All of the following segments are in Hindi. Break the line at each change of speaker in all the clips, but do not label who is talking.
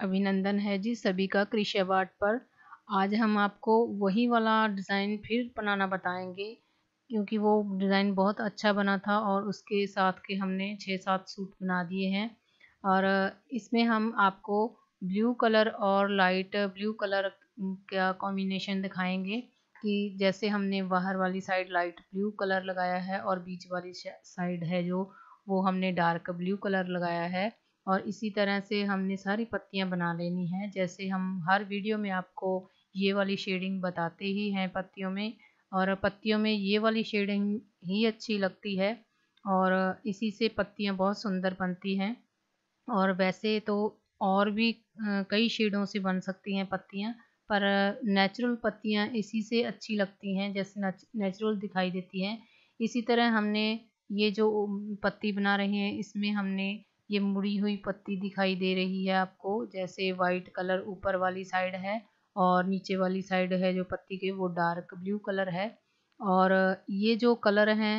अभिनंदन है जी सभी का कृषि अवार्ड पर आज हम आपको वही वाला डिज़ाइन फिर बनाना बताएंगे क्योंकि वो डिज़ाइन बहुत अच्छा बना था और उसके साथ के हमने छः सात सूट बना दिए हैं और इसमें हम आपको ब्लू कलर और लाइट ब्लू कलर का कॉम्बिनेशन दिखाएंगे कि जैसे हमने बाहर वाली साइड लाइट ब्लू कलर लगाया है और बीच वाली साइड है जो वो हमने डार्क ब्लू कलर लगाया है और इसी तरह से हमने सारी पत्तियां बना लेनी है जैसे हम हर वीडियो में आपको ये वाली शेडिंग बताते ही हैं पत्तियों में और पत्तियों में ये वाली शेडिंग ही अच्छी लगती है और इसी से पत्तियां बहुत सुंदर बनती हैं और वैसे तो और भी कई शेडों से बन सकती हैं पत्तियां पर नेचुरल पत्तियां इसी से अच्छी लगती हैं जैसे नेचुरल दिखाई देती हैं इसी तरह हमने ये जो पत्ती बना रहे हैं इसमें हमने ये मुड़ी हुई पत्ती दिखाई दे रही है आपको जैसे वाइट कलर ऊपर वाली साइड है और नीचे वाली साइड है जो पत्ती के वो डार्क ब्लू कलर है और ये जो कलर हैं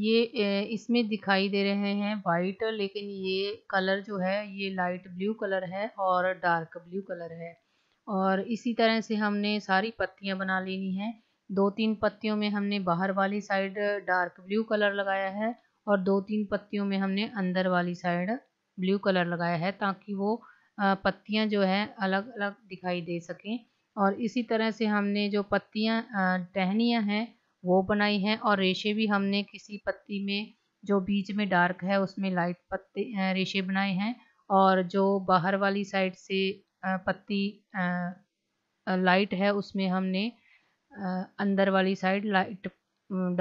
ये इसमें दिखाई दे रहे हैं वाइट लेकिन ये कलर जो है ये लाइट ब्लू कलर है और डार्क ब्लू कलर है और इसी तरह से हमने सारी पत्तियां बना लेनी हैं दो तीन पत्तियों में हमने बाहर वाली साइड डार्क ब्लू कलर लगाया है और दो तीन पत्तियों में हमने अंदर वाली साइड ब्लू कलर लगाया है ताकि वो पत्तियां जो है अलग अलग दिखाई दे सकें और इसी तरह से हमने जो पत्तियां टहनियां हैं वो बनाई हैं और रेशे भी हमने किसी पत्ती में जो बीच में डार्क है उसमें लाइट पत्ते रेशे बनाए हैं और जो बाहर वाली साइड से पत्ती लाइट है उसमें हमने अंदर वाली साइड लाइट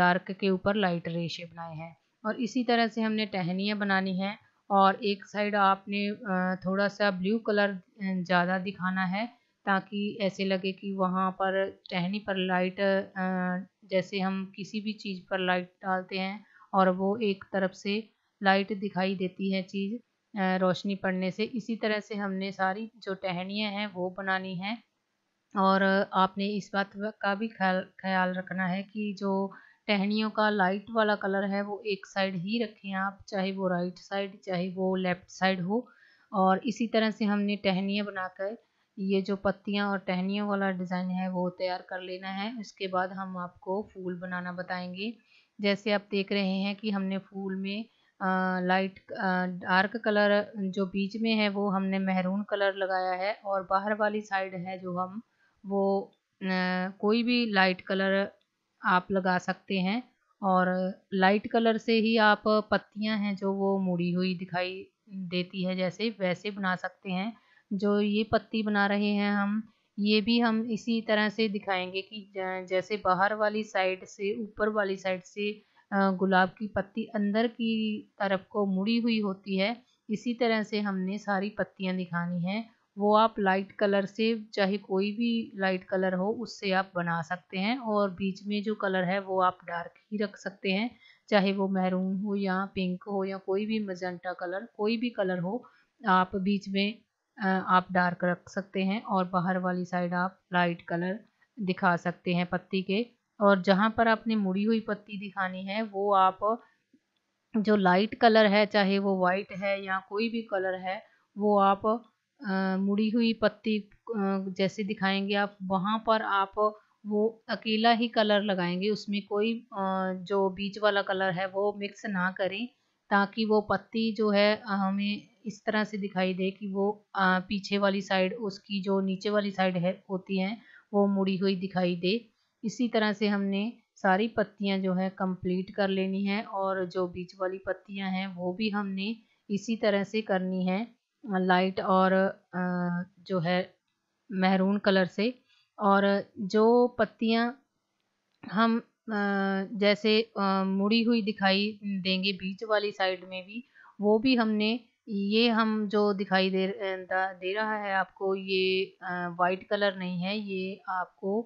डार्क के ऊपर लाइट रेशे बनाए हैं और इसी तरह से हमने टहनियाँ बनानी हैं और एक साइड आपने थोड़ा सा ब्लू कलर ज़्यादा दिखाना है ताकि ऐसे लगे कि वहाँ पर टहनी पर लाइट जैसे हम किसी भी चीज़ पर लाइट डालते हैं और वो एक तरफ से लाइट दिखाई देती है चीज़ रोशनी पड़ने से इसी तरह से हमने सारी जो टहनियाँ हैं वो बनानी हैं और आपने इस बात का भी ख्याल ख्याल रखना है कि जो टहनियों का लाइट वाला कलर है वो एक साइड ही रखें आप चाहे वो राइट साइड चाहे वो लेफ्ट साइड हो और इसी तरह से हमने टहनियाँ बनाकर ये जो पत्तियाँ और टहनियों वाला डिज़ाइन है वो तैयार कर लेना है उसके बाद हम आपको फूल बनाना बताएंगे जैसे आप देख रहे हैं कि हमने फूल में आ, लाइट आ, डार्क कलर जो बीच में है वो हमने महरून कलर लगाया है और बाहर वाली साइड है जो हम वो आ, कोई भी लाइट कलर आप लगा सकते हैं और लाइट कलर से ही आप पत्तियां हैं जो वो मुड़ी हुई दिखाई देती है जैसे वैसे बना सकते हैं जो ये पत्ती बना रहे हैं हम ये भी हम इसी तरह से दिखाएंगे कि जैसे बाहर वाली साइड से ऊपर वाली साइड से गुलाब की पत्ती अंदर की तरफ को मुड़ी हुई होती है इसी तरह से हमने सारी पत्तियां दिखानी हैं वो आप लाइट कलर से चाहे कोई भी लाइट कलर हो उससे आप बना सकते हैं और बीच में जो कलर है वो आप डार्क ही रख सकते हैं चाहे वो महरून हो या पिंक हो या कोई भी मजेंटा कलर कोई भी कलर हो आप बीच में आप डार्क रख सकते हैं और बाहर वाली साइड आप लाइट कलर दिखा सकते हैं पत्ती के और जहाँ पर आपने मुड़ी हुई पत्ती दिखानी है वो आप जो लाइट कलर है चाहे वो वाइट है या कोई भी कलर है वो आप मुड़ी हुई पत्ती जैसे दिखाएंगे आप वहाँ पर आप वो अकेला ही कलर लगाएंगे उसमें कोई जो बीच वाला कलर है वो मिक्स ना करें ताकि वो पत्ती जो है हमें इस तरह से दिखाई दे कि वो पीछे वाली साइड उसकी जो नीचे वाली साइड है होती है वो मुड़ी हुई दिखाई दे इसी तरह से हमने सारी पत्तियां जो है कंप्लीट कर लेनी है और जो बीच वाली पत्तियां हैं वो भी हमने इसी तरह से करनी है लाइट और जो है महरून कलर से और जो पत्तियां हम जैसे मुड़ी हुई दिखाई देंगे बीच वाली साइड में भी वो भी हमने ये हम जो दिखाई दे दे रहा है आपको ये वाइट कलर नहीं है ये आपको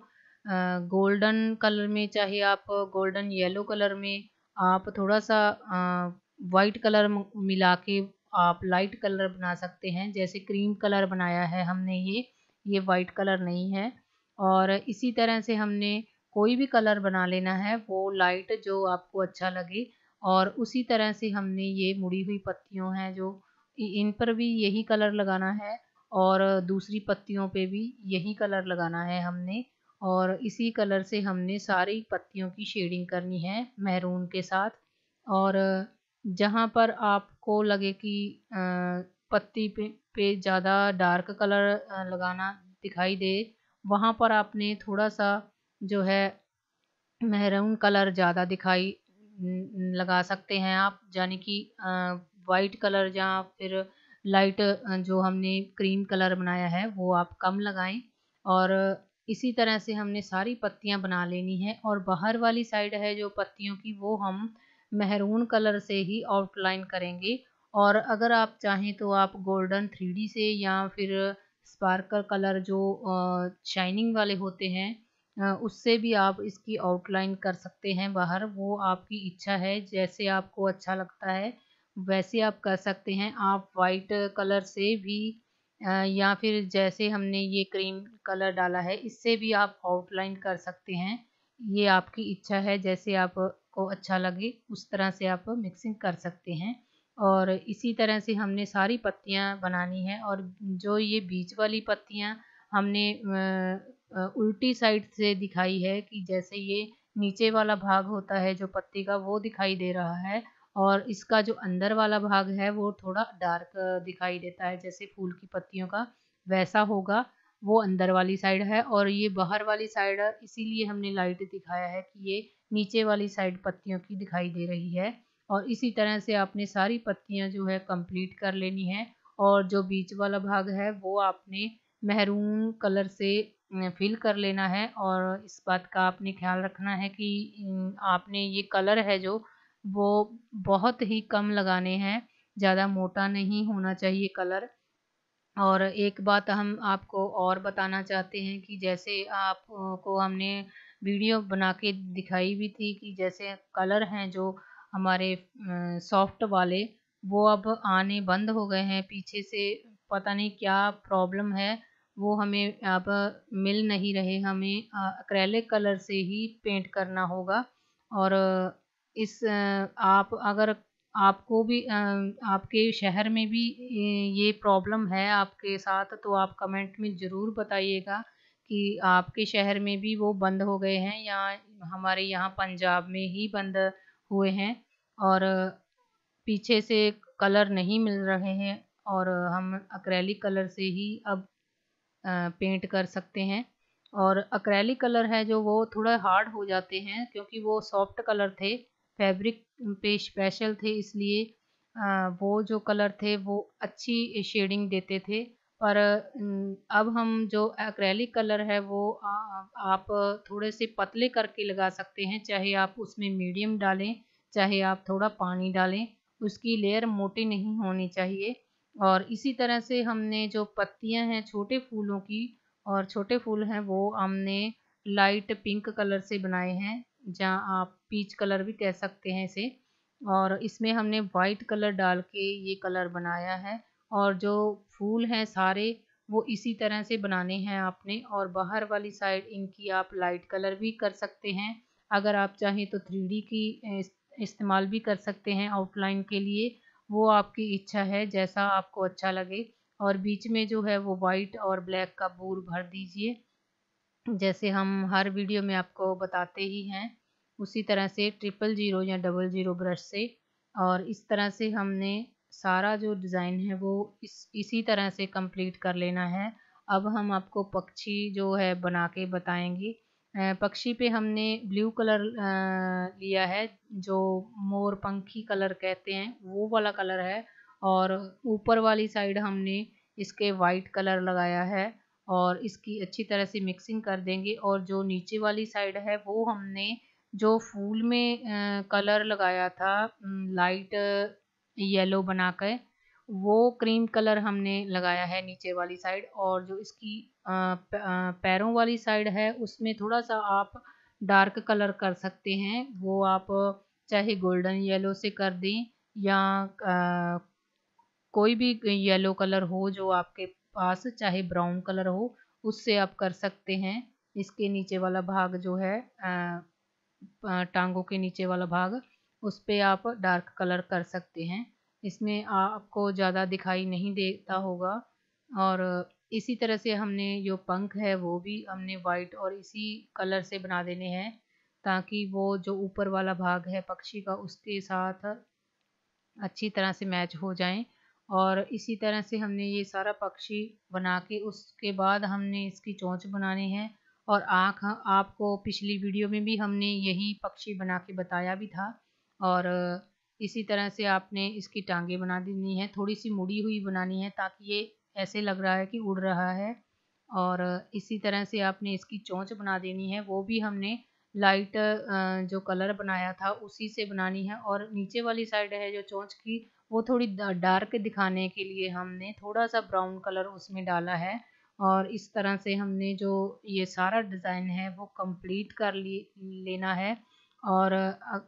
गोल्डन कलर में चाहे आप गोल्डन येलो कलर में आप थोड़ा सा वाइट कलर मिला के आप लाइट कलर बना सकते हैं जैसे क्रीम कलर बनाया है हमने ये ये वाइट कलर नहीं है और इसी तरह से हमने कोई भी कलर बना लेना है वो लाइट जो आपको अच्छा लगे और उसी तरह से हमने ये मुड़ी हुई पत्तियों हैं जो इन पर भी यही कलर लगाना है और दूसरी पत्तियों पे भी यही कलर लगाना है हमने और इसी कलर से हमने सारी पत्तियों की शेडिंग करनी है महरून के साथ और जहाँ पर आप आपको लगे कि पत्ती पे, पे ज़्यादा डार्क कलर लगाना दिखाई दे वहाँ पर आपने थोड़ा सा जो है महरून कलर ज़्यादा दिखाई लगा सकते हैं आप यानी कि वाइट कलर या फिर लाइट जो हमने क्रीम कलर बनाया है वो आप कम लगाएं और इसी तरह से हमने सारी पत्तियां बना लेनी है और बाहर वाली साइड है जो पत्तियों की वो हम महरून कलर से ही आउटलाइन करेंगे और अगर आप चाहें तो आप गोल्डन थ्री से या फिर स्पार्कल कलर जो शाइनिंग वाले होते हैं उससे भी आप इसकी आउटलाइन कर सकते हैं बाहर वो आपकी इच्छा है जैसे आपको अच्छा लगता है वैसे आप कर सकते हैं आप वाइट कलर से भी या फिर जैसे हमने ये क्रीम कलर डाला है इससे भी आप आउटलाइन कर सकते हैं ये आपकी इच्छा है जैसे आप आपको अच्छा लगे उस तरह से आप मिक्सिंग कर सकते हैं और इसी तरह से हमने सारी पत्तियां बनानी हैं और जो ये बीच वाली पत्तियां हमने उल्टी साइड से दिखाई है कि जैसे ये नीचे वाला भाग होता है जो पत्ती का वो दिखाई दे रहा है और इसका जो अंदर वाला भाग है वो थोड़ा डार्क दिखाई देता है जैसे फूल की पत्तियों का वैसा होगा वो अंदर वाली साइड है और ये बाहर वाली साइड इसीलिए हमने लाइट दिखाया है कि ये नीचे वाली साइड पत्तियों की दिखाई दे रही है और इसी तरह से आपने सारी पत्तियां जो है कंप्लीट कर लेनी है और जो बीच वाला भाग है वो आपने महरूम कलर से फिल कर लेना है और इस बात का आपने ख्याल रखना है कि आपने ये कलर है जो वो बहुत ही कम लगाने हैं ज़्यादा मोटा नहीं होना चाहिए कलर और एक बात हम आपको और बताना चाहते हैं कि जैसे आपको हमने वीडियो बना के दिखाई भी थी कि जैसे कलर हैं जो हमारे सॉफ्ट वाले वो अब आने बंद हो गए हैं पीछे से पता नहीं क्या प्रॉब्लम है वो हमें अब मिल नहीं रहे हमें अक्रेलिक कलर से ही पेंट करना होगा और इस आप अगर आपको भी आपके शहर में भी ये प्रॉब्लम है आपके साथ तो आप कमेंट में ज़रूर बताइएगा कि आपके शहर में भी वो बंद हो गए हैं या हमारे यहाँ पंजाब में ही बंद हुए हैं और पीछे से कलर नहीं मिल रहे हैं और हम अक्रैलिक कलर से ही अब पेंट कर सकते हैं और अक्रैलिक कलर है जो वो थोड़ा हार्ड हो जाते हैं क्योंकि वो सॉफ्ट कलर थे फैब्रिक पे स्पेशल थे इसलिए वो जो कलर थे वो अच्छी शेडिंग देते थे पर अब हम जो एक्रेलिक कलर है वो आप थोड़े से पतले करके लगा सकते हैं चाहे आप उसमें मीडियम डालें चाहे आप थोड़ा पानी डालें उसकी लेयर मोटी नहीं होनी चाहिए और इसी तरह से हमने जो पत्तियां हैं छोटे फूलों की और छोटे फूल हैं वो हमने लाइट पिंक कलर से बनाए हैं जहाँ आप पीच कलर भी कह सकते हैं इसे और इसमें हमने वाइट कलर डाल के ये कलर बनाया है और जो फूल हैं सारे वो इसी तरह से बनाने हैं आपने और बाहर वाली साइड इनकी आप लाइट कलर भी कर सकते हैं अगर आप चाहें तो थ्री की इस्तेमाल भी कर सकते हैं आउटलाइन के लिए वो आपकी इच्छा है जैसा आपको अच्छा लगे और बीच में जो है वो वाइट और ब्लैक का बूर भर दीजिए जैसे हम हर वीडियो में आपको बताते ही हैं उसी तरह से ट्रिपल ज़ीरो या डबल ज़ीरो ब्रश से और इस तरह से हमने सारा जो डिज़ाइन है वो इस इसी तरह से कंप्लीट कर लेना है अब हम आपको पक्षी जो है बना के बताएंगे पक्षी पे हमने ब्लू कलर लिया है जो मोर पंखी कलर कहते हैं वो वाला कलर है और ऊपर वाली साइड हमने इसके वाइट कलर लगाया है और इसकी अच्छी तरह से मिक्सिंग कर देंगे और जो नीचे वाली साइड है वो हमने जो फूल में कलर लगाया था लाइट येलो बना कर वो क्रीम कलर हमने लगाया है नीचे वाली साइड और जो इसकी पैरों वाली साइड है उसमें थोड़ा सा आप डार्क कलर कर सकते हैं वो आप चाहे गोल्डन येलो से कर दें या आ, कोई भी येलो कलर हो जो आपके पास चाहे ब्राउन कलर हो उससे आप कर सकते हैं इसके नीचे वाला भाग जो है आ, टांगों के नीचे वाला भाग उस पर आप डार्क कलर कर सकते हैं इसमें आपको ज़्यादा दिखाई नहीं देता होगा और इसी तरह से हमने जो पंख है वो भी हमने वाइट और इसी कलर से बना देने हैं ताकि वो जो ऊपर वाला भाग है पक्षी का उसके साथ अच्छी तरह से मैच हो जाए और इसी तरह से हमने ये सारा पक्षी बना के उसके बाद हमने इसकी चोंच बनानी है और आँख आपको पिछली वीडियो में भी हमने यही पक्षी बना के बताया भी था और इसी तरह से आपने इसकी टांगे बना देनी है थोड़ी सी मुड़ी हुई बनानी है ताकि ये ऐसे लग रहा है कि उड़ रहा है और इसी तरह से आपने इसकी चोंच बना देनी है वो भी हमने लाइट जो कलर बनाया था उसी से बनानी है और नीचे वाली साइड है जो चोंच की वो थोड़ी डार्क दिखाने के लिए हमने थोड़ा सा ब्राउन कलर उसमें डाला है और इस तरह से हमने जो ये सारा डिज़ाइन है वो कंप्लीट कर ली लेना है और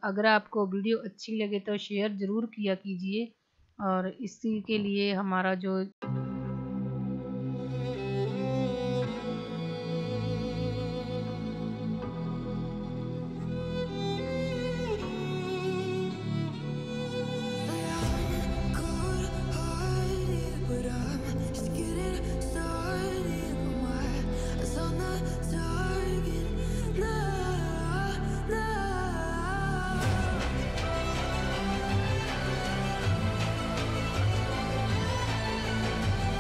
अगर आपको वीडियो अच्छी लगे तो शेयर ज़रूर किया कीजिए और इसी के लिए हमारा जो